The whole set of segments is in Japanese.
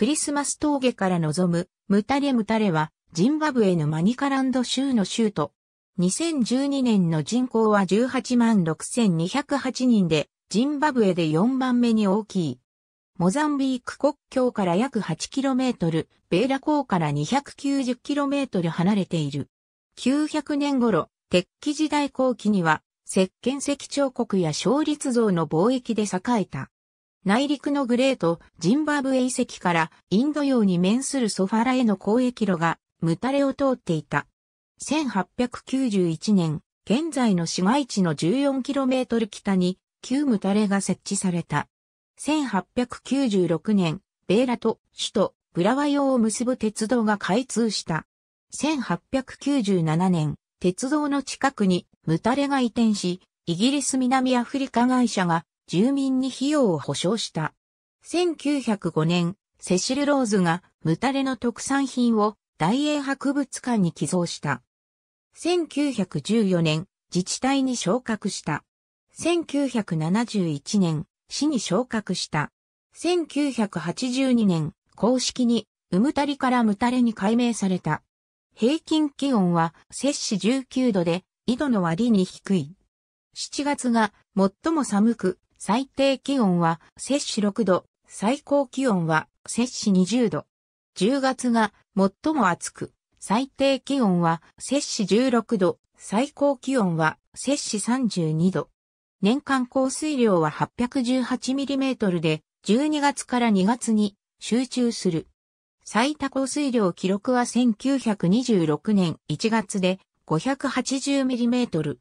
クリスマス峠から望む、ムタレムタレは、ジンバブエのマニカランド州の州都。2012年の人口は18万6208人で、ジンバブエで4番目に大きい。モザンビーク国境から約 8km、ベーラ港から 290km 離れている。900年頃、鉄器時代後期には、石鹸石彫刻や小立像の貿易で栄えた。内陸のグレート、ジンバブエ遺跡からインド洋に面するソファラへの交易路がムタレを通っていた。1891年、現在の市街地の 14km 北に旧ムタレが設置された。1896年、ベーラと首都ブラワ用を結ぶ鉄道が開通した。1897年、鉄道の近くにムタレが移転し、イギリス南アフリカ会社が住民に費用を保証した。1905年、セシル・ローズがムタレの特産品を大英博物館に寄贈した。1914年、自治体に昇格した。1971年、市に昇格した。1982年、公式に、ウムタリからムタレに改名された。平均気温は摂氏19度で、緯度の割に低い。7月が最も寒く、最低気温は摂氏6度、最高気温は摂氏20度。10月が最も暑く、最低気温は摂氏16度、最高気温は摂氏32度。年間降水量は8 1 8トルで、12月から2月に集中する。最多降水量記録は1926年1月で5 8 0トル。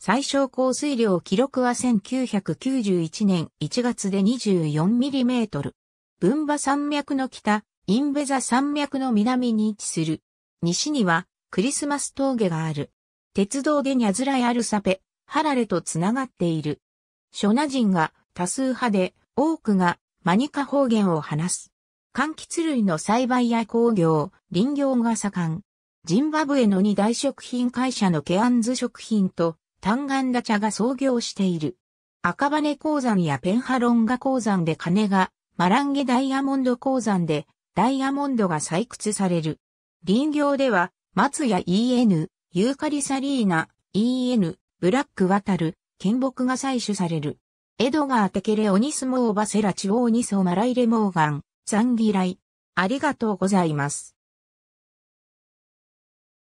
最小降水量記録は1991年1月で2 4トル。文馬山脈の北、インベザ山脈の南に位置する。西にはクリスマス峠がある。鉄道でニャズラやルサペ、ハラレとつながっている。ショナ人が多数派で多くがマニカ方言を話す。柑橘類の栽培や工業、林業が盛ん。ジンバブエの二大食品会社のケアンズ食品と単眼ダチャが創業している。赤羽鉱山やペンハロンガ鉱山で金が、マランゲダイヤモンド鉱山で、ダイヤモンドが採掘される。林業では、松屋 EN、ユーカリサリーナ、EN、ブラックワタル、金木が採取される。エドガー・テケレ・オニスモーバ・セラチ・オーニソ・マライレ・モーガン、ザンギライ。ありがとうございます。